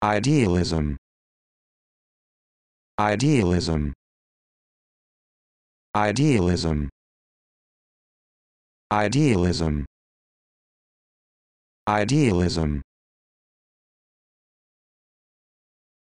Idealism. Idealism. Idealism. Idealism. Idealism.